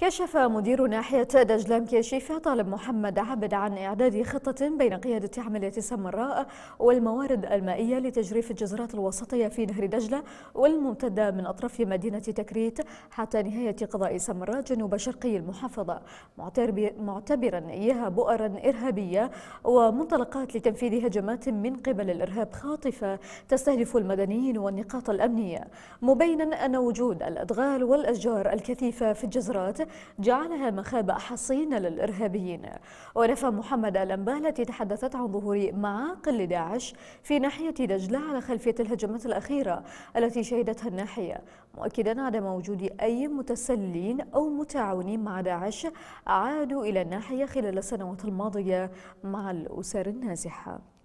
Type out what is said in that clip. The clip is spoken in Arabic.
كشف مدير ناحية دجلة مكيشيفة طالب محمد عبد عن إعداد خطة بين قيادة عملية سمراء والموارد المائية لتجريف الجزرات الوسطية في نهر دجلة والممتدة من أطراف مدينة تكريت حتى نهاية قضاء سمراء جنوب شرقي المحافظة معتبرا إياها بؤرا إرهابية ومنطلقات لتنفيذ هجمات من قبل الإرهاب خاطفة تستهدف المدنيين والنقاط الأمنية مبينا أن وجود الأدغال والأشجار الكثيفة في الجزرات جعلها مخابئ حصينة للإرهابيين ونفى محمد الأنبال التي تحدثت عن ظهور معاقل لداعش في ناحية دجلة على خلفية الهجمات الأخيرة التي شهدتها الناحية مؤكدا عدم وجود أي متسلين أو متعاونين مع داعش عادوا إلى الناحية خلال السنوات الماضية مع الأسر النازحة